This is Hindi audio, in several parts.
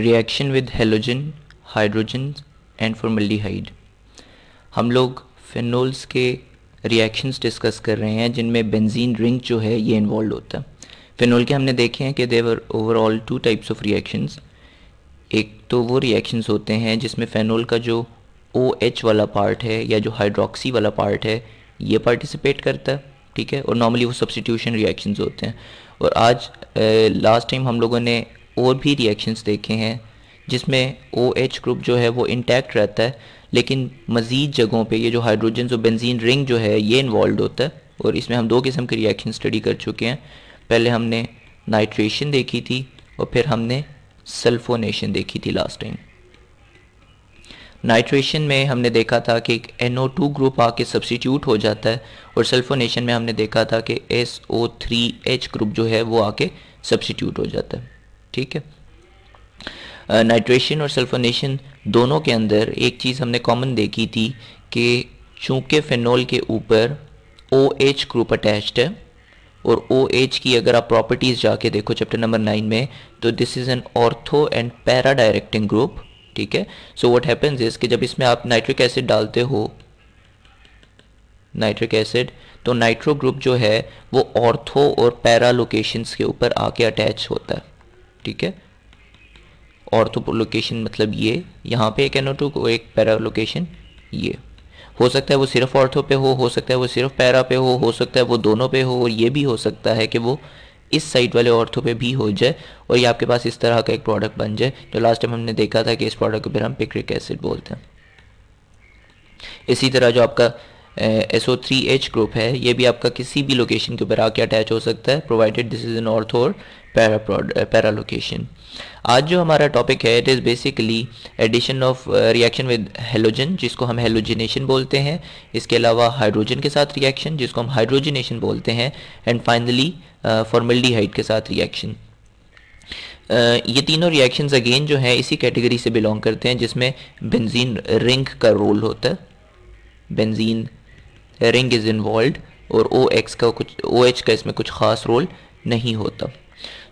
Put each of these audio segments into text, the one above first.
Reaction with halogen hydrogen and formaldehyde हम लोग फेनोल्स के रिएक्शंस डिस्कस कर रहे हैं जिनमें बेंजीन रिंग जो है ये इन्वॉल्व होता है फिनोल के हमने देखे हैं कि there are overall two types of reactions एक तो वो रिएक्शंस होते हैं जिसमें फेनोल का जो ओ OH एच वाला पार्ट है या जो हाइड्रोक्सी वाला पार्ट है ये पार्टिसिपेट करता है ठीक है और नॉर्मली वो सब्सटीट्यूशन रिएक्शंस होते हैं और आज लास्ट टाइम हम लोगों ने और भी रिएक्शंस देखे हैं जिसमें ओ एच ग्रुप जो है वो इंटैक्ट रहता है लेकिन मज़ीद जगहों पे ये जो हाइड्रोजन और बेंजीन रिंग जो है ये इन्वॉल्व होता है और इसमें हम दो किस्म के रिएक्शन स्टडी कर चुके हैं पहले हमने नाइट्रेशन देखी थी और फिर हमने सल्फोनेशन देखी थी लास्ट टाइम नाइट्रेशन में हमने देखा था कि एक NO2 ग्रुप आके सब्सिट्यूट हो जाता है और सल्फोनेशन में हमने देखा था कि SO3H ग्रुप जो है वो आके सब्सिट्यूट हो जाता है ठीक है नाइट्रेशन uh, और सल्फोनेशन दोनों के अंदर एक चीज़ हमने कॉमन देखी थी कि चूँकि फिनोल के ऊपर ओ एच ग्रुप अटैच्ड है और ओ एच की अगर आप प्रॉपर्टीज़ जाके देखो चैप्टर नंबर नाइन में तो this is an ortho and para directing group ठीक है सो व्हाट हैपेंस इज कि जब इसमें आप नाइट्रिक एसिड डालते हो नाइट्रिक एसिड तो नाइट्रो ग्रुप जो है वो ऑर्थो और पैरा लोकेशंस के ऊपर आके अटैच होता है ठीक है लोकेशन तो मतलब ये यहाँ पे एक एनोटो को एक लोकेशन ये हो सकता है वो सिर्फ ऑर्थो पे हो हो सकता है वो सिर्फ पैरा पे हो हो सकता है वो दोनों पे हो और ये भी हो सकता है कि वो इस साइड वाले ऑर्थो पे भी हो जाए और ये आपके पास इस तरह का एक प्रोडक्ट बन जाए जो लास्ट टाइम हमने देखा था कि इस प्रोडक्ट को फिर हम पिक्रिक एसिड बोलते हैं इसी तरह जो आपका S O three H group है ये भी आपका किसी भी लोकेशन के ऊपर आके अटैच हो सकता है provided this is an ortho और पैरा लोकेशन uh, आज जो हमारा टॉपिक है it is basically addition of reaction with halogen जिसको हम हेलोजिनेशन बोलते हैं इसके अलावा हाइड्रोजन के साथ रिएक्शन जिसको हम हाइड्रोजिनेशन बोलते हैं एंड फाइनली फॉर्मल्डिहाइड के साथ रिएक्शन Uh, ये तीनों रिएक्शंस अगेन जो हैं इसी कैटेगरी से बिलोंग करते हैं जिसमें बेंजीन रिंग का रोल होता है बेंजीन रिंग इज़ इन्वॉल्व और ओ OH एक्स का कुछ ओ OH एच का इसमें कुछ ख़ास रोल नहीं होता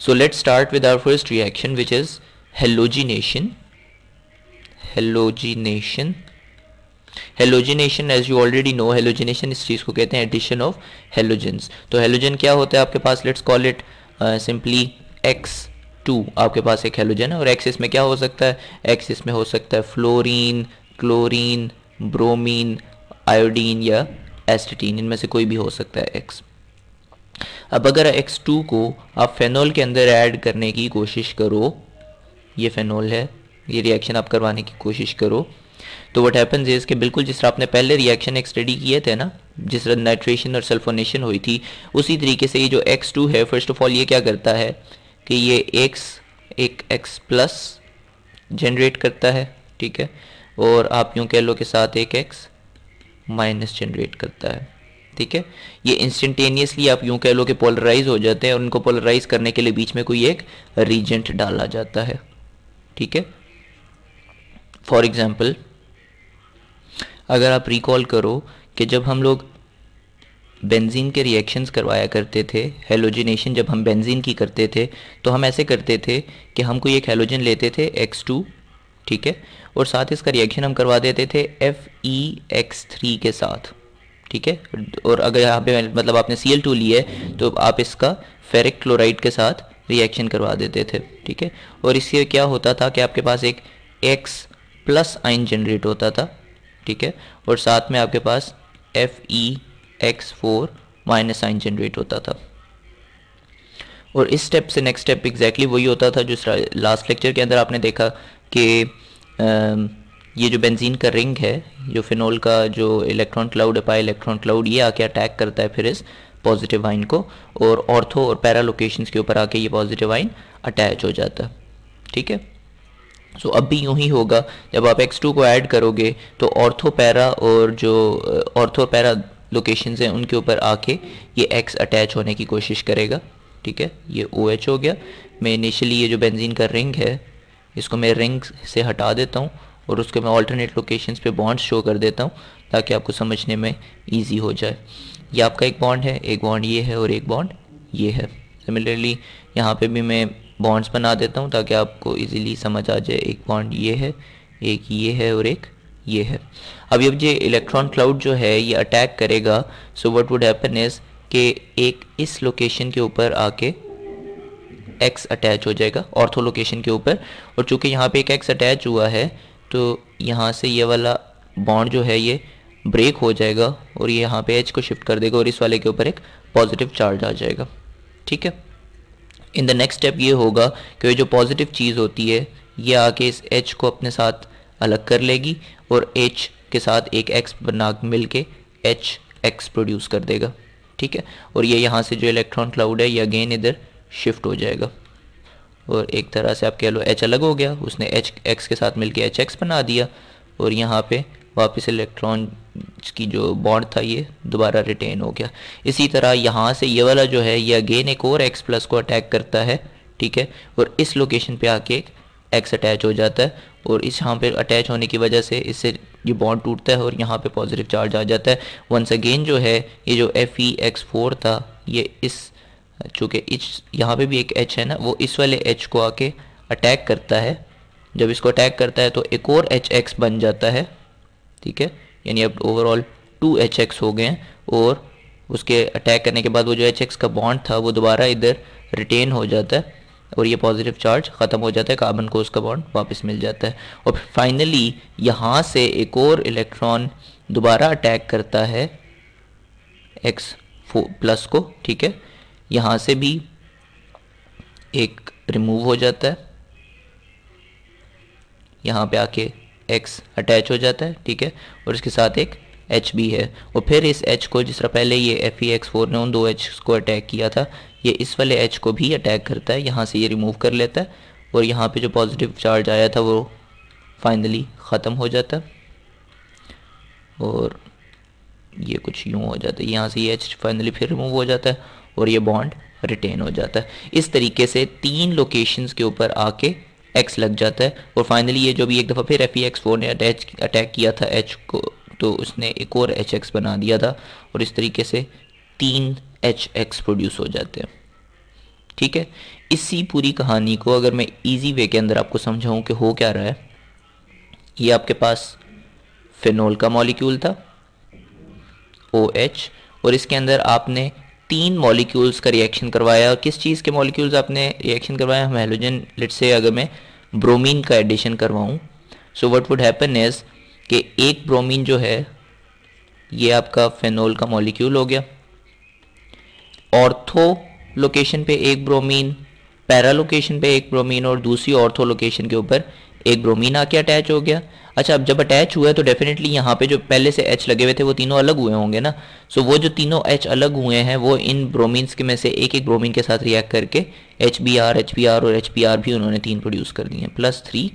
so let's start with our first reaction which is halogenation halogenation halogenation as you already know halogenation इस चीज़ को कहते हैं एडिशन ऑफ हेलोजेंस तो हेलोजन क्या होता है आपके पास let's call it simply X two आपके पास एक हेलोजन है और एक्स इसमें क्या हो सकता है एक्स इसमें हो सकता है फ्लोरीन क्लोरीन ब्रोमीन आयोडीन या एस्टिटीन इनमें से कोई भी हो सकता है एक्स अब अगर X2 को आप फेनोल के अंदर ऐड करने की कोशिश करो ये फेनोल है ये रिएक्शन आप करवाने की कोशिश करो तो व्हाट हैपन्स इज के बिल्कुल जिस तरह आपने पहले रिएक्शन एक स्टडी किए थे ना जिस तरह नाइट्रेशन और सल्फोनेशन हुई थी उसी तरीके से ये जो X2 है फर्स्ट ऑफ ऑल ये क्या करता है कि ये X एक X प्लस जनरेट करता है ठीक है और आप यूँ कह लो के साथ एक एक्स माइनस जनरेट करता है ठीक है ये इंस्टेंटेनियसली आप यूं कह लो कि पोलराइज हो जाते हैं और उनको पोलराइज करने के लिए बीच में कोई एक रीजेंट डाला जाता है ठीक है फॉर एग्ज़ाम्पल अगर आप रिकॉल करो कि जब हम लोग बेंजीन के रिएक्शंस करवाया करते थे हेलोजिनेशन जब हम बेंजीन की करते थे तो हम ऐसे करते थे कि हम कोई एक हेलोजन लेते थे X2 ठीक है और साथ इसका रिएक्शन हम करवा देते थे एफ ई एक्स थ्री के साथ ठीक है और अगर यहाँ पे मतलब आपने सी एल टू लिया है तो आप इसका फेरिक क्लोराइड के साथ रिएक्शन करवा देते थे ठीक है और इससे क्या होता था कि आपके पास एक एक्स प्लस आइन जनरेट होता था ठीक है और साथ में आपके पास F E X four minus ion generate होता था और इस स्टेप से नेक्स्ट स्टेप एग्जैक्टली वही होता था जो लास्ट लेक्चर के अंदर आपने देखा कि ये जो बेंजीन का रिंग है जो फिनोल का जो इलेक्ट्रॉन क्लाउड है पाई इलेक्ट्रॉन क्लाउड ये आके अटैक करता है फिर इस पॉजिटिव आइन को और ऑर्थो और पैरा लोकेशंस के ऊपर आके ये पॉजिटिव आइन अटैच हो जाता है ठीक है सो अब भी यूं ही होगा जब आप टू को ऐड करोगे तो ऑर्थो पैरा और जो ऑर्थो पैरा लोकेशंस हैं उनके ऊपर आके ये एक्स अटैच होने की कोशिश करेगा ठीक है ये ओ OH हो गया मैं इनिशियली ये जो बेंजीन का रिंग है इसको मैं रिंग से हटा देता हूँ और उसके मैं ऑल्टरनेट लोकेशंस पे बॉन्ड्स शो कर देता हूँ ताकि आपको समझने में ईजी हो जाए ये आपका एक बॉन्ड है एक बॉन्ड ये है और एक बॉन्ड ये है सिमिलरली यहाँ पे भी मैं बॉन्ड्स बना देता हूँ ताकि आपको ईजिली समझ आ जाए एक बॉन्ड ये है एक ये है और एक ये है अब ये जो इलेक्ट्रॉन क्लाउड जो है ये अटैक करेगा so what would happen is के एक इस लोकेशन के ऊपर आके एक्स अटैच हो जाएगा ऑर्थो लोकेशन के ऊपर और चूंकि यहाँ पे एक एक्स अटैच हुआ है तो यहाँ से ये वाला बॉन्ड जो है ये ब्रेक हो जाएगा और ये यहाँ पे एच को शिफ्ट कर देगा और इस वाले के ऊपर एक पॉजिटिव चार्ज आ जाएगा ठीक है इन द नेक्स्ट स्टेप ये होगा कि जो पॉजिटिव चीज़ होती है ये आके इस एच को अपने साथ अलग कर लेगी और एच के साथ एक एक्स बना मिल के एच एक्स प्रोड्यूस कर देगा ठीक है और ये यहाँ से जो इलेक्ट्रॉन क्लाउड है ये अगेन इधर शिफ्ट हो जाएगा और एक तरह से आप कह लो एच अलग हो गया उसने एच एक्स के साथ मिलकर एच एक्स बना दिया और यहाँ पे वापस इलेक्ट्रॉन की जो बॉन्ड था ये दोबारा रिटेन हो गया इसी तरह यहाँ से ये वाला जो है ये अगेन एक और एक्स प्लस को अटैक करता है ठीक है और इस लोकेशन पे आके एक एक्स अटैच हो जाता है और इस यहाँ पे अटैच होने की वजह से इससे ये बॉन्ड टूटता है और यहाँ पे पॉजिटिव चार्ज आ जाता है वंस अगेन जो है ये जो एफ ई एक्स फोर था ये इस चूँकि इस यहाँ पे भी एक एच है ना वो इस वाले एच को आके अटैक करता है जब इसको अटैक करता है तो एक और एच एक्स बन जाता है ठीक है यानी अब ओवरऑल टू एच एक्स हो गए हैं और उसके अटैक करने के बाद वो जो एच एक्स का बॉन्ड था वो दोबारा इधर रिटेन हो जाता है और ये पॉजिटिव चार्ज ख़त्म हो जाता है कार्बन को उसका बॉन्ड वापस मिल जाता है और फाइनली यहाँ से एक और इलेक्ट्रॉन दोबारा अटैक करता है एक्स प्लस को ठीक है यहाँ से भी एक रिमूव हो जाता है यहाँ पे आके एक्स अटैच हो जाता है ठीक है और इसके साथ एक एच भी है और फिर इस एच को जिस तरह पहले ये एफ ई एक्स फोर ने उन दो एच को अटैक किया था ये इस वाले एच को भी अटैक करता है यहाँ से ये रिमूव कर लेता है और यहाँ पे जो पॉजिटिव चार्ज आया था वो फाइनली ख़त्म हो जाता है और ये कुछ यूँ हो जाता है यहाँ से ये एच फाइनली फिर रिमूव हो जाता है और ये बॉन्ड रिटेन हो जाता है इस तरीके से तीन लोकेशंस के ऊपर आके एक्स लग जाता है और फाइनली ये जो भी एक दफ़ा फिर एफ ई एक्स फोर ने अटैच अटैक किया था एच को तो उसने एक और एच एक्स बना दिया था और इस तरीके से तीन एच एक्स प्रोड्यूस हो जाते हैं ठीक है इसी पूरी कहानी को अगर मैं इजी वे के अंदर आपको समझाऊं कि हो क्या रहा है ये आपके पास फिनोल का मॉलिक्यूल था ओ OH, एच और इसके अंदर आपने तीन मॉलिक्यूल्स का रिएक्शन करवाया और किस चीज़ के मॉलिक्यूल्स आपने रिएक्शन करवाया हम हेलोजन लेट से अगर मैं ब्रोमीन का एडिशन करवाऊँ so what would happen is कि एक ब्रोमीन जो है ये आपका फेनोल का मॉलिक्यूल हो गया ऑर्थो लोकेशन पे एक ब्रोमीन पैरा लोकेशन पे एक ब्रोमीन और दूसरी ऑर्थो लोकेशन के ऊपर एक ब्रोमीन आके अटैच हो गया अच्छा अब जब अटैच हुआ है तो डेफिनेटली यहाँ पे जो पहले से एच लगे हुए थे वो तीनों अलग हुए होंगे ना सो so, वो जो तीनों एच अलग हुए हैं वो इन ब्रोमीन्स के में से एक एक ब्रोमीन के साथ रिएक्ट करके H B R H B R और एच बी आर भी उन्होंने तीन प्रोड्यूस कर दिए plus three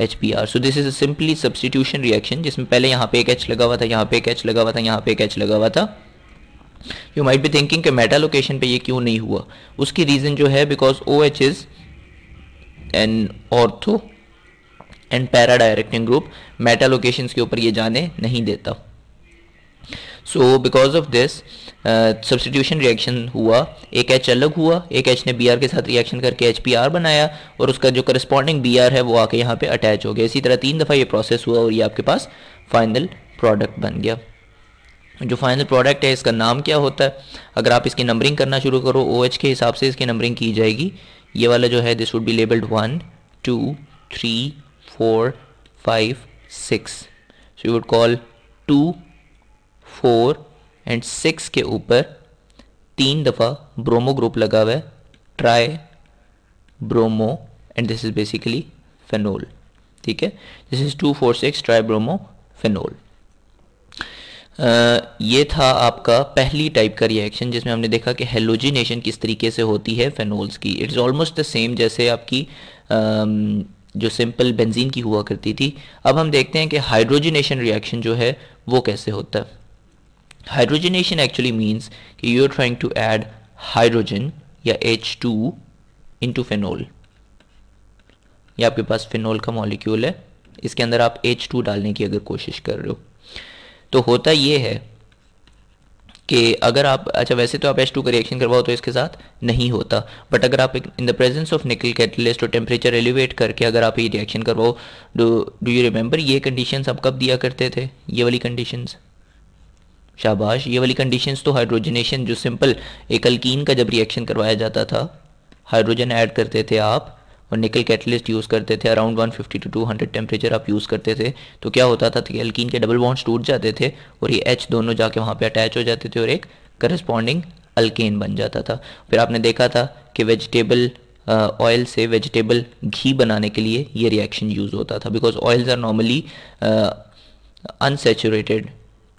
H P R so this is simply substitution reaction जिसमें पहले यहाँ पे एक एच लगा हुआ था यहाँ पे एक एच लगा हुआ था यहाँ पे एक एच लगा हुआ था you might be thinking meta location पे ये क्यों नहीं हुआ उसकी रीज़न जो है because O H is an ortho and para directing group meta location के ऊपर ये जाने नहीं देता so because of this substitution reaction हुआ एक एच अलग हुआ एक एच ने बी आर के साथ रिएक्शन करके एच पी आर बनाया और उसका जो करस्पॉन्डिंग बी आर है वो आके यहाँ पे अटैच हो गया इसी तरह तीन दफ़ा ये प्रोसेस हुआ और ये आपके पास फाइनल प्रोडक्ट बन गया जो फाइनल प्रोडक्ट है इसका नाम क्या होता है अगर आप इसकी नंबरिंग करना शुरू करो ओ एच के हिसाब से इसकी नंबरिंग की जाएगी ये वाला जो है this would be labelled one two three four, five, six. So you would call two, four, and six के ऊपर तीन दफ़ा ब्रोमो ग्रुप लगा हुआ है tri bromo and this is basically phenol ठीक है this is two four six tri bromo phenol ये था आपका पहली टाइप का रिएक्शन जिसमें हमने देखा कि हेलोजिनेशन किस तरीके से होती है फेनोल्स की इट्स ऑलमोस्ट द सेम जैसे आपकी uh, जो सिंपल बेंजीन की हुआ करती थी अब हम देखते हैं कि हाइड्रोजनेशन रिएक्शन जो है वो कैसे होता है हाइड्रोजनेशन एक्चुअली मीन्स कि you are trying to add hydrogen या एच टू इंटू फेनोल ये आपके पास फिनोल का मॉलिक्यूल है इसके अंदर आप H2 डालने की अगर कोशिश कर रहे हो तो होता ये है कि अगर आप अच्छा वैसे तो आप एच टू का रिएक्शन करवाओ तो इसके साथ नहीं होता बट अगर आप in the presence of nickel catalyst और टेम्परेचर एलिवेट करके अगर आप ये रिएक्शन करवाओ डू यू रिमेंबर ये कंडीशंस आप कब दिया करते थे ये वाली कंडीशंस शाबाश ये वाली कंडीशंस तो हाइड्रोजनेशन जो सिंपल एक अल्कीन का जब रिएक्शन करवाया जाता था हाइड्रोजन ऐड करते थे आप और निकल कैटलिस्ट यूज़ करते थे अराउंड 150 टू हंड्रेड टेम्परेचर आप यूज़ करते थे तो क्या होता था कि एल्कीन के डबल बॉन्ड्स टूट जाते थे और ये एच दोनों जाके वहाँ पे अटैच हो जाते थे और एक करस्पॉन्डिंग अल्केन बन जाता था फिर आपने देखा था कि वेजिटेबल ऑयल से वेजिटेबल घी बनाने के लिए ये रिएक्शन यूज़ होता था because oils are normally unsaturated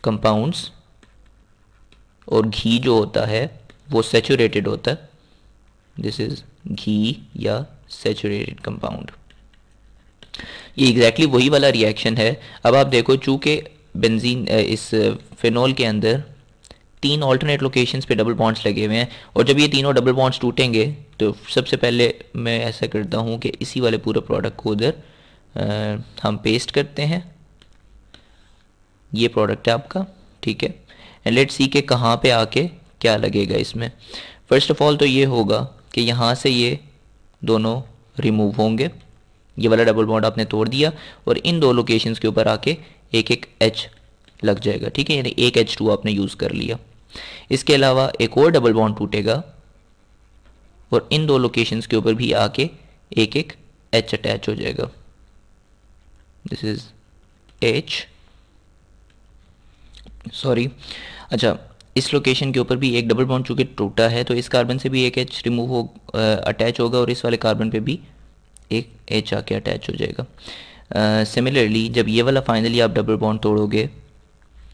compounds और घी जो होता है वो सेचुरेटेड होता है दिस इज़ घी या सेचुरेटेड कंपाउंड ये एग्जैक्टली exactly वही वाला रिएक्शन है अब आप देखो चूँकि बेंजीन इस फिनोल के अंदर तीन ऑल्टरनेट लोकेशंस पे डबल बॉन्ड्स लगे हुए हैं और जब ये तीनों डबल बॉन्ड्स टूटेंगे तो सबसे पहले मैं ऐसा करता हूँ कि इसी वाले पूरे प्रोडक्ट को उधर हम पेस्ट करते हैं ये प्रोडक्ट है आपका ठीक है एंड लेट सी के कहाँ पे आके क्या लगेगा इसमें फर्स्ट ऑफ ऑल तो ये होगा कि यहाँ से ये दोनों रिमूव होंगे ये वाला डबल बॉन्ड आपने तोड़ दिया और इन दो लोकेशंस के ऊपर आके एक एक एच लग जाएगा ठीक है यानी एक एच टू आपने यूज़ कर लिया इसके अलावा एक और डबल बॉन्ड टूटेगा और इन दो लोकेशंस के ऊपर भी आके एक एक एच अटैच हो जाएगा दिस इज एच सॉरी अच्छा इस लोकेशन के ऊपर भी एक डबल बॉन्ड चूंकि टूटा है तो इस कार्बन से भी एक एच रिमूव हो अटैच होगा और इस वाले कार्बन पे भी एक एच आके अटैच हो जाएगा सिमिलरली जब ये वाला फाइनली आप डबल बॉन्ड तोड़ोगे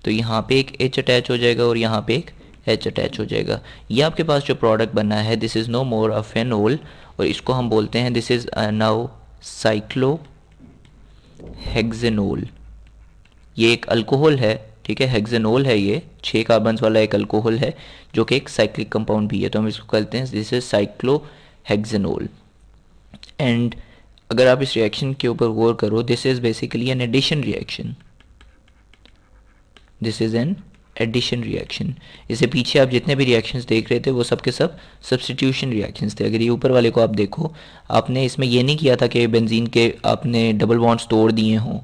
तो यहाँ पे एक एच अटैच हो जाएगा और यहाँ पे एक एच अटैच हो जाएगा ये आपके पास जो प्रोडक्ट बना है this is no more a phenol और इसको हम बोलते हैं this is now cyclo hexanol ये एक अल्कोहल है ठीक है हेक्सेनोल है ये छः कार्बन वाला एक अल्कोहल है जो कि एक साइक्लिक कंपाउंड भी है तो हम इसको कहते हैं दिस इज साइक्लो एंड अगर आप इस रिएक्शन के ऊपर गौर करो this is basically an addition reaction this is an addition reaction इसे पीछे आप जितने भी रिएक्शंस देख रहे थे वो सब के सब सब्सटीट्यूशन रिएक्शंस थे अगर ये ऊपर वाले को आप देखो आपने इसमें ये नहीं किया था कि बेंजीन के आपने डबल बॉन्ड्स तोड़ दिए हों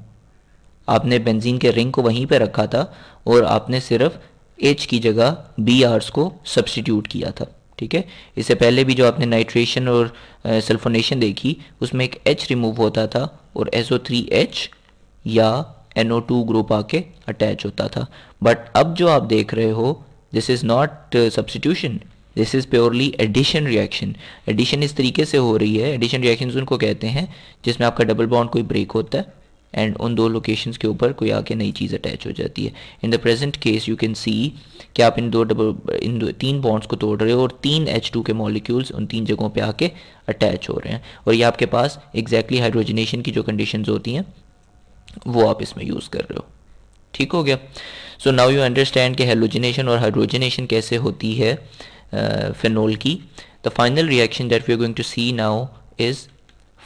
आपने बेंजीन के रिंग को वहीं पर रखा था और आपने सिर्फ एच की जगह बी आर्स को सब्सटीट्यूट किया था ठीक है इससे पहले भी जो आपने नाइट्रेशन और सल्फोनेशन देखी उसमें एक एच रिमूव होता था और एस ओ थ्री एच या एन ओ टू ग्रुप आके अटैच होता था बट अब जो आप देख रहे हो this is not substitution this is purely addition reaction addition इस तरीके से हो रही है एडिशन रिएक्शन उनको कहते हैं जिसमें आपका डबल बॉन्ड कोई ब्रेक होता है एंड उन दो लोकेशन के ऊपर कोई आके नई चीज़ अटैच हो जाती है in the present case you can see कि आप इन दो डबल इन दो तीन बॉन्ड्स को तोड़ रहे हो और तीन एच टू के मॉलिक्यूल्स उन तीन जगहों पे आके अटैच हो रहे हैं और ये आपके पास एग्जैक्टली exactly हाइड्रोजनेशन की जो कंडीशन होती हैं वो आप इसमें यूज़ कर रहे हो ठीक हो गया सो नाउ यू अंडरस्टैंड कि हेलोजिनेशन और हाइड्रोजिनेशन कैसे होती है फिनोल uh, की the final reaction that we are going to see now is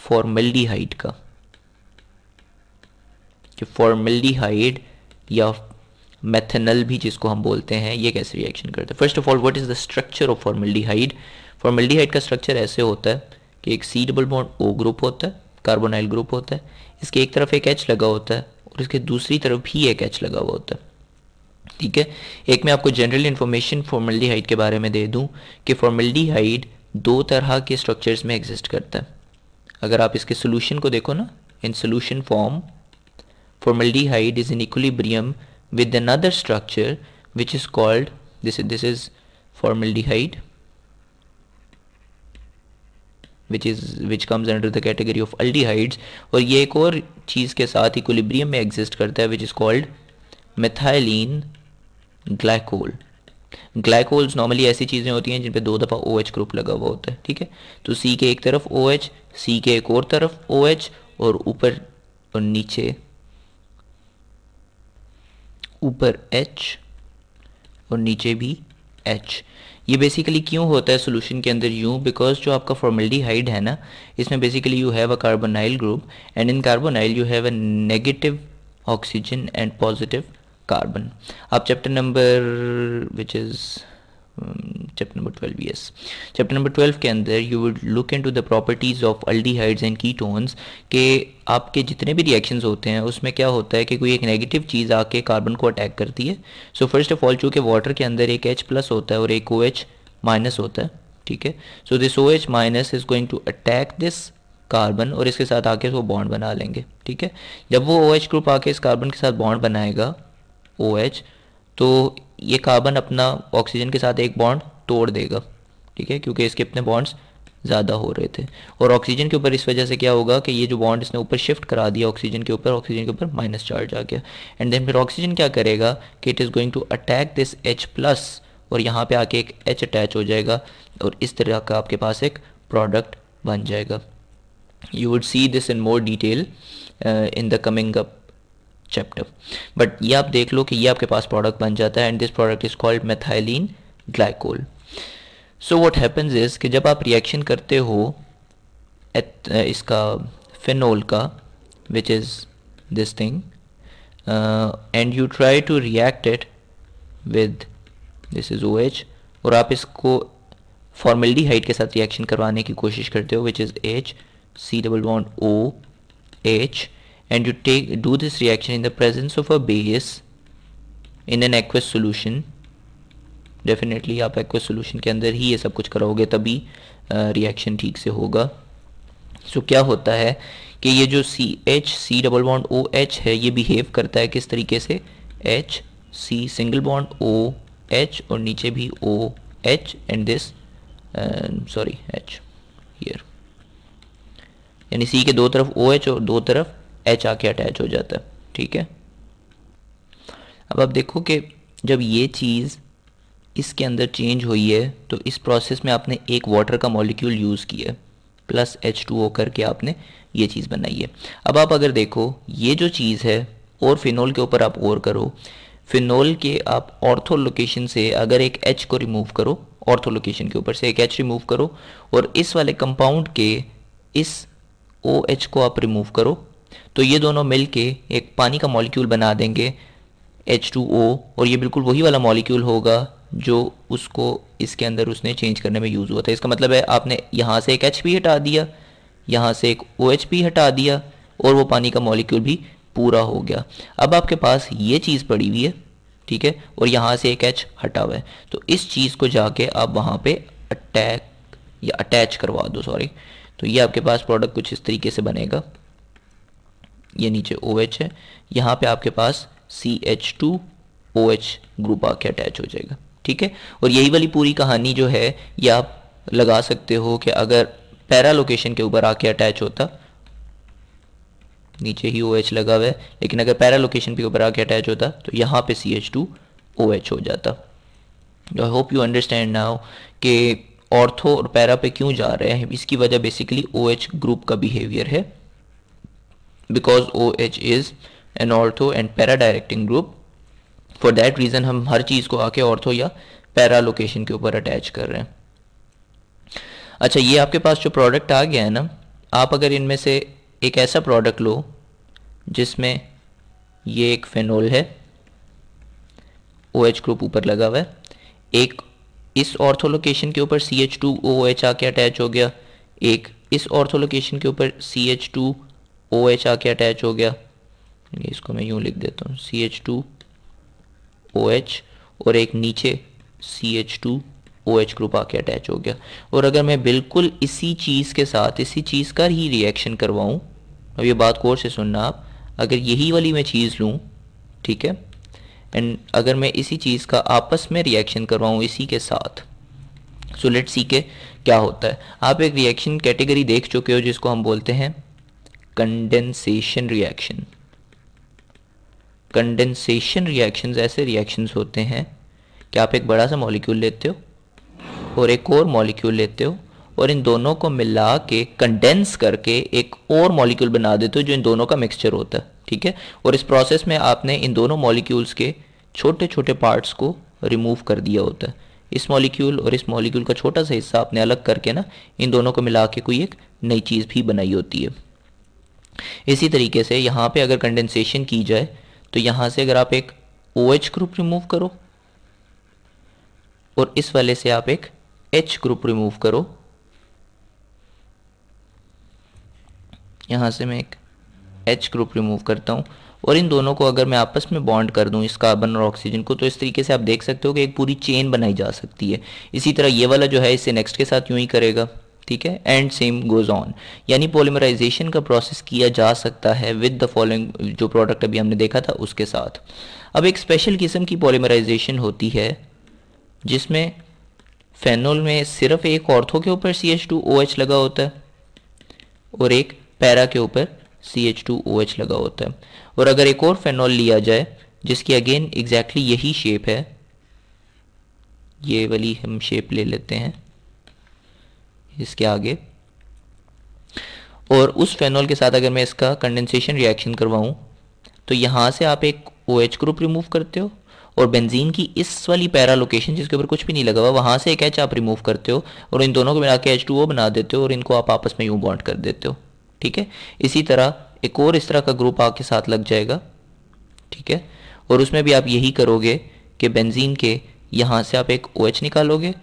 formaldehyde का जो फॉर्मल्डिहाइड या मैथनल भी जिसको हम बोलते हैं ये कैसे रिएक्शन करता है first of all what is the structure of formaldehyde formaldehyde का स्ट्रक्चर ऐसे होता है कि एक C double bond O group होता है कार्बोनाइल ग्रुप होता है इसके एक तरफ एक एच लगा होता है और इसके दूसरी तरफ भी एक एच लगा हुआ होता है ठीक है एक मैं आपको जनरल इन्फॉर्मेशन फॉर्मल्डिहाइड के बारे में दे दूँ कि फॉर्मल्डिहाइड दो तरह के स्ट्रक्चर्स में एग्जिस्ट करता है अगर आप इसके सोल्यूशन को देखो ना in solution form formaldehyde is in equilibrium with another structure which is called this this is formaldehyde which is which comes under the category of aldehydes aur ye ek aur cheez ke sath equilibrium mein exist karta hai which is called methylene glycol glycols normally ऐसी चीज़ें होती हैं जिन पे दो दफ़ा ओ OH ग्रुप लगा हुआ होता है ठीक है तो सी के एक तरफ ओ एच सी के एक और तरफ ओ OH, और ऊपर और नीचे ऊपर एच और नीचे भी एच ये बेसिकली क्यों होता है सोल्यूशन के अंदर यूँ बिकॉज जो आपका हाइड है ना इसमें basically you have a carbonyl group and in carbonyl you have a negative oxygen and positive carbon आप chapter number which is Um, chapter number 12 yes chapter number 12 के अंदर you would look into the properties of aldehydes and ketones के आपके जितने भी रिएक्शंस होते हैं उसमें क्या होता है कि कोई एक नेगेटिव चीज़ आके कार्बन को अटैक करती है सो फर्स्ट ऑफ ऑल चूँकि वाटर के अंदर एक एच प्लस होता है और एक ओ एच माइनस होता है ठीक है so this O H minus is going to attack this carbon और इसके साथ आके वो बॉन्ड बना लेंगे ठीक है जब वो ओ OH एच ग्रुप आके इस कार्बन के साथ बॉन्ड बनाएगा ओ OH, एच तो ये कार्बन अपना ऑक्सीजन के साथ एक बॉन्ड तोड़ देगा ठीक है क्योंकि इसके अपने बॉन्ड्स ज़्यादा हो रहे थे और ऑक्सीजन के ऊपर इस वजह से क्या होगा कि ये जो बॉन्ड इसने ऊपर शिफ्ट करा दिया ऑक्सीजन के ऊपर ऑक्सीजन के ऊपर माइनस चार्ज आ गया एंड देन फिर ऑक्सीजन क्या करेगा कि it is going to attack this H plus और यहाँ पे आके एक एच अटैच हो जाएगा और इस तरह का आपके पास एक प्रोडक्ट बन जाएगा you would see this in more detail in the coming up chapter but ये आप देख लो कि ये आपके पास प्रोडक्ट बन जाता है and this product is called methylene glycol so what happens is कि जब आप रिएक्शन करते हो एत, uh, इसका फिनोल का which is this thing and you try to react it with this is O और आप इसको हाइट के साथ रिएक्शन करवाने की कोशिश करते हो which is H C double bond O H and you take do this reaction in the presence of a base in an aqueous solution definitely आप एक्वस सोल्यूशन के अंदर ही ये सब कुछ कराओगे तभी रिएक्शन ठीक से होगा सो so, क्या होता है कि ये जो C H C double bond O H है ये बिहेव करता है किस तरीके से H C single bond O H और नीचे भी O H and this sorry H here यानी सी के दो तरफ ओ OH एच और दो तरफ एच आके अटैच हो जाता है ठीक है अब आप देखो कि जब ये चीज़ इसके अंदर चेंज हुई है तो इस प्रोसेस में आपने एक वाटर का मॉलिक्यूल यूज़ किया है प्लस एच टू ओ करके आपने ये चीज़ बनाई है अब आप अगर देखो ये जो चीज़ है और फिनोल के ऊपर आप और करो फिनोल के आप ऑर्थो लोकेशन से अगर एक एच को रिमूव करो ऑर्थो लोकेशन के ऊपर से एक एच रिमूव करो और इस वाले कंपाउंड के इस ओ OH एच को आप रिमूव करो तो ये दोनों मिल के एक पानी का मॉलिक्यूल बना देंगे ओ और ये बिल्कुल वही वाला मॉलिक्यूल होगा जो उसको इसके अंदर उसने चेंज करने में यूज़ हुआ था इसका मतलब है आपने यहाँ से एक एच पी हटा दिया यहाँ से एक ओ एच पी हटा दिया और वो पानी का मॉलिक्यूल भी पूरा हो गया अब आपके पास ये चीज़ पड़ी हुई है ठीक है और यहाँ से एक एच हटा हुआ है तो इस चीज़ को जाके आप वहाँ पे अटैक या अटैच करवा दो सॉरी तो ये आपके पास प्रोडक्ट कुछ इस तरीके से बनेगा ये नीचे ओ OH है यहाँ पे आपके पास C H two O H group आके अटैच हो जाएगा ठीक है और यही वाली पूरी कहानी जो है ये आप लगा सकते हो कि अगर पैरा लोकेशन के ऊपर आके अटैच होता नीचे ही ओ OH लगा हुआ है लेकिन अगर पैरा लोकेशन के ऊपर आके अटैच होता तो यहाँ पे C H two O H हो जाता I hope you understand now कि ऑर्थो और पैरा पे क्यों जा रहे हैं इसकी वजह बेसिकली ओ OH ग्रुप का बिहेवियर है because O H is an ortho and para directing group for that reason हम हर चीज़ को आके ऑर्थो या पैरा लोकेशन के ऊपर अटैच कर रहे हैं अच्छा ये आपके पास जो प्रोडक्ट आ गया है ना आप अगर इनमें से एक ऐसा प्रोडक्ट लो जिसमें ये एक फेनोल है ओ एच ग्रुप ऊपर लगा हुआ है एक इस ऑर्थो लोकेशन के ऊपर C H two O H आके अटैच हो गया एक इस ऑर्थो लोकेशन के ऊपर C H two O OH आके अटैच हो गया इसको मैं यूं लिख देता हूँ C H two O H और एक नीचे C H two O H group आके अटैच हो गया और अगर मैं बिल्कुल इसी चीज़ के साथ इसी चीज़ का ही रिएक्शन करवाऊँ अब ये बात कोर से सुनना आप अगर यही वाली मैं चीज़ लूँ ठीक है एंड अगर मैं इसी चीज़ का आपस में रिएक्शन करवाऊँ इसी के साथ सो लेट सी के क्या होता है आप एक रिएक्शन कैटेगरी देख चुके हो जिसको हम बोलते हैं कंडेंसेशन रिएक्शन कंडेंसेशन रिएक्शंस ऐसे रिएक्शंस होते हैं कि आप एक बड़ा सा मॉलिक्यूल लेते हो और एक और मॉलिक्यूल लेते हो और इन दोनों को मिला के कंडेंस करके एक और मॉलिक्यूल बना देते हो जो इन दोनों का मिक्सचर होता है ठीक है और इस प्रोसेस में आपने इन दोनों मॉलिक्यूल्स के छोटे छोटे पार्ट्स को रिमूव कर दिया होता है इस मॉलिक्यूल और इस मॉलिक्यूल का छोटा सा हिस्सा आपने अलग करके ना इन दोनों को मिला के कोई एक नई चीज़ भी बनाई होती है इसी तरीके से यहाँ पे अगर कंडेंसेशन की जाए तो यहाँ से अगर आप एक ओ OH ग्रुप रिमूव करो और इस वाले से आप एक एच ग्रुप रिमूव करो यहाँ से मैं एक एच ग्रुप रिमूव करता हूँ और इन दोनों को अगर मैं आपस में बॉन्ड कर दूं इस कार्बन और ऑक्सीजन को तो इस तरीके से आप देख सकते हो कि एक पूरी चेन बनाई जा सकती है इसी तरह ये वाला जो है इसे नेक्स्ट के साथ यूं ही करेगा ठीक है एंड सेम गोज ऑन यानी पोलिमराइजेशन का प्रोसेस किया जा सकता है विद द फॉलोइंग जो प्रोडक्ट अभी हमने देखा था उसके साथ अब एक स्पेशल किस्म की पोलिमराइजेशन होती है जिसमें फेनोल में सिर्फ एक ऑर्थो के ऊपर C H two O H लगा होता है और एक पैरा के ऊपर C H two O H लगा होता है और अगर एक और फेनोल लिया जाए जिसकी अगेन एग्जैक्टली exactly यही शेप है ये वाली हम शेप ले लेते हैं इसके आगे और उस फेनॉल के साथ अगर मैं इसका कंडेंसेशन रिएक्शन करवाऊँ तो यहाँ से आप एक ओ OH ग्रुप रिमूव करते हो और बेंजीन की इस वाली पैरा लोकेशन जिसके ऊपर कुछ भी नहीं लगा हुआ वहाँ से एक एच आप रिमूव करते हो और इन दोनों को मिला के एच टू ओ बना देते हो और इनको आप आपस में यूं बॉन्ड कर देते हो ठीक है इसी तरह एक और इस तरह का ग्रुप आपके साथ लग जाएगा ठीक है और उसमें भी आप यही करोगे कि बेंजीन के यहाँ से आप एक ओ OH निकालोगे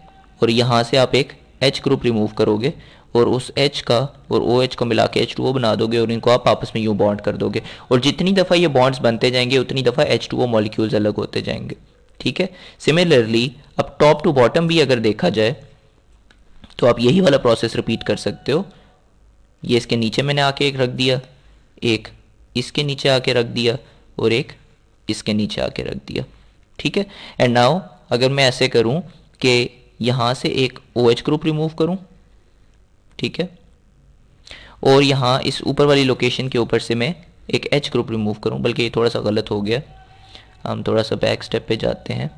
और यहाँ से आप एक एच ग्रुप रिमूव करोगे और उस एच का और ओ OH एच को मिला के एच टू ओ बना दोगे और इनको आप आपस में यूँ बॉन्ड कर दोगे और जितनी दफ़ा ये बॉन्ड्स बनते जाएंगे उतनी दफ़ा एच टू ओ मॉलिक्यूल्स अलग होते जाएंगे ठीक है सिमिलरली अब टॉप टू बॉटम भी अगर देखा जाए तो आप यही वाला प्रोसेस रिपीट कर सकते हो ये इसके नीचे मैंने आके एक रख दिया एक इसके नीचे आके रख दिया और एक इसके नीचे आके रख दिया ठीक है एंड नाउ अगर मैं ऐसे करूँ कि यहाँ से एक ओ OH ग्रुप रिमूव करूँ ठीक है और यहाँ इस ऊपर वाली लोकेशन के ऊपर से मैं एक एच ग्रुप रिमूव करूँ बल्कि ये थोड़ा सा गलत हो गया हम थोड़ा सा बैक स्टेप पे जाते हैं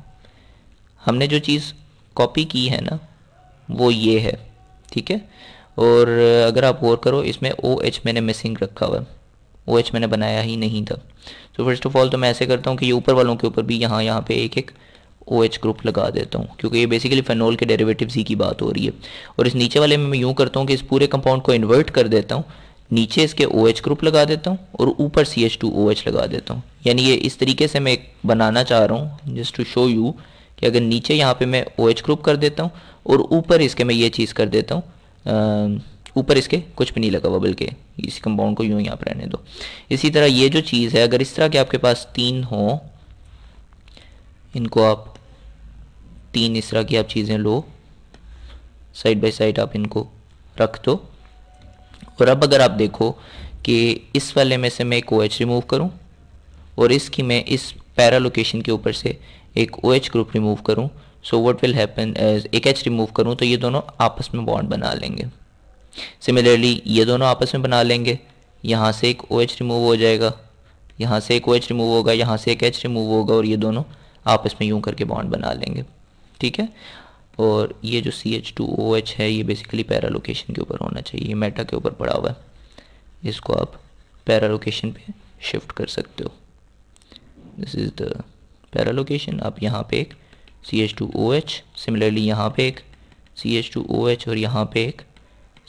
हमने जो चीज़ कॉपी की है ना वो ये है ठीक है और अगर आप गौर करो इसमें ओ OH एच मैंने मिसिंग रखा हुआ ओ OH मैंने बनाया ही नहीं था तो फर्स्ट ऑफ ऑल तो मैं ऐसे करता हूँ कि ये ऊपर वालों के ऊपर भी यहाँ यहाँ पे एक एक ओ OH ग्रुप लगा देता हूँ क्योंकि ये बेसिकली फेनोल के डेरिवेटिव ही की बात हो रही है और इस नीचे वाले में मैं यूँ करता हूँ कि इस पूरे कंपाउंड को इन्वर्ट कर देता हूँ नीचे इसके ओ OH ग्रुप लगा देता हूँ और ऊपर C H two O H लगा देता हूँ यानी ये इस तरीके से मैं एक बनाना चाह रहा हूँ जस्ट टू शो यू कि अगर नीचे यहाँ पर मैं ओ OH ग्रुप कर देता हूँ और ऊपर इसके मैं ये चीज़ कर देता हूँ ऊपर इसके कुछ भी नहीं लगा हुआ बल्कि इस कंपाउंड को यूँ यहाँ पर रहने दो इसी तरह ये जो चीज़ है अगर इस तरह के आपके पास तीन हों इनको आप तीन इस तरह की आप चीज़ें लो साइड बाय साइड आप इनको रख दो और अब अगर आप देखो कि इस वाले में से मैं एक ओ OH रिमूव करूं और इसकी मैं इस पैरा लोकेशन के ऊपर से एक ओ OH ग्रुप रिमूव करूं सो व्हाट विल हैपन एक एच रिमूव करूं तो ये दोनों आपस में बॉन्ड बना लेंगे सिमिलरली ये दोनों आपस में बना लेंगे यहाँ से एक ओ OH रिमूव हो जाएगा यहाँ से एक ओ OH रिमूव होगा यहाँ से एक एच रिमूव होगा और ये दोनों आप इसमें यूँ करके बॉन्ड बना लेंगे ठीक है और ये जो C H two O H है ये बेसिकली पैरा लोकेशन के ऊपर होना चाहिए ये मेटा के ऊपर पड़ा हुआ है इसको आप पैरा लोकेशन पे शिफ्ट कर सकते हो this is the para location आप यहाँ पे एक C H two O H similarly यहाँ पे एक C H two O H और यहाँ पे एक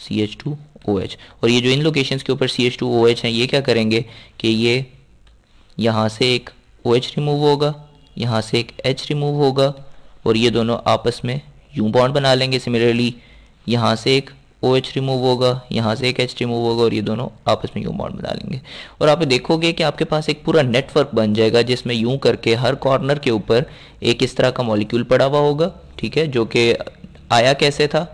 C H two O H और ये जो इन लोकेशन के ऊपर C H two O H हैं ये क्या करेंगे कि ये यहाँ से एक ओ एच रिमूव होगा यहाँ से एक एच रिमूव होगा और ये दोनों आपस में यू बॉन्ड बना लेंगे सिमिलरली यहाँ से एक ओ एच रिमूव होगा यहाँ से एक एच रिमूव होगा और ये दोनों आपस में यू बॉन्ड बना लेंगे और आप देखोगे कि आपके पास एक पूरा नेटवर्क बन जाएगा जिसमें यूं करके हर कॉर्नर के ऊपर एक इस तरह का मॉलिक्यूल पड़ा हुआ होगा ठीक है जो कि आया कैसे था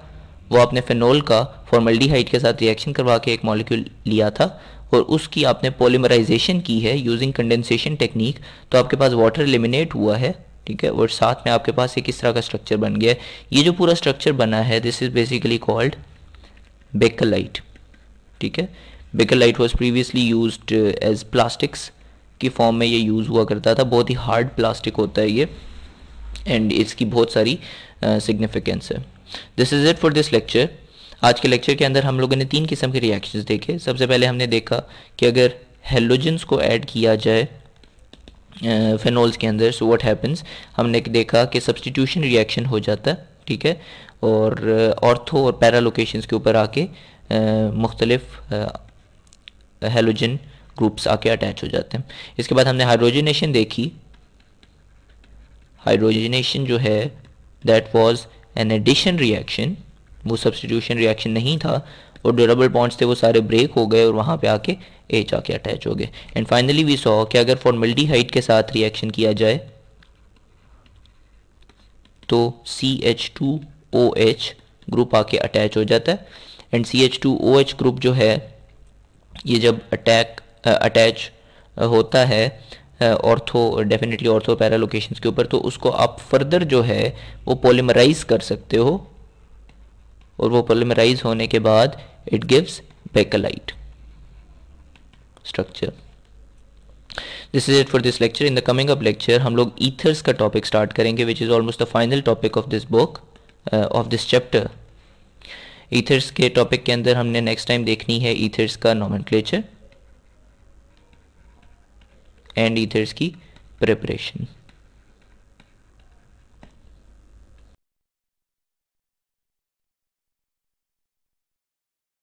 वो आपने फिनोल का फॉर्मल्डिहाइड के साथ रिएक्शन करवा के एक मॉलिक्यूल लिया था और उसकी आपने पॉलीमराइजेशन की है यूजिंग कंडेंसेशन टेक्निक तो आपके पास वाटर एलिमिनेट हुआ है ठीक है और साथ में आपके पास एक इस तरह का स्ट्रक्चर बन गया है ये जो पूरा स्ट्रक्चर बना है this is basically called bakelite ठीक है bakelite was previously use as plastics की फॉर्म में ये यूज़ हुआ करता था बहुत ही हार्ड प्लास्टिक होता है ये एंड इसकी बहुत सारी सिग्निफिकेंस uh, है this is it for this lecture आज के लेक्चर के अंदर हम लोगों ने तीन किस्म के रिएक्शंस देखे सबसे पहले हमने देखा कि अगर हेलोजन्स को ऐड किया जाए फेनोल्स uh, के अंदर सो व्हाट हैपन्स हमने देखा कि सब्सटीट्यूशन रिएक्शन हो जाता है ठीक है और ऑर्थो uh, और पैरा लोकेशन के ऊपर आके मुख्तलिफ हेलोजन ग्रुप्स आके अटैच हो जाते हैं इसके बाद हमने हाइड्रोजनेशन देखी हाइड्रोजनेशन जो है that was an addition reaction वो सब्सटीट्यूशन रिएक्शन नहीं था और ड्यूरेबल बॉन्ड्स थे वो सारे ब्रेक हो गए और वहाँ पे आके एच आके अटैच हो गए एंड फाइनली वी सॉ कि अगर फॉर्मेलिटी हाइट के साथ रिएक्शन किया जाए तो C H two O H group आके अटैच हो जाता है and C H two O H group जो है ये जब अटैक अटैच होता है ortho definitely ortho para location के ऊपर तो उसको आप फर्दर जो है वो पोलीमराइज कर सकते हो और वो पोलिमराइज होने के बाद it gives bakelite structure this is it for this lecture in the coming up lecture हम लोग ईथर्स का टॉपिक स्टार्ट करेंगे which is almost the final topic of this book of this chapter ethers के टॉपिक के अंदर हमने नेक्स्ट टाइम देखनी है ईथर्स का नॉमन एंड ईथर्स की प्रिपरेशन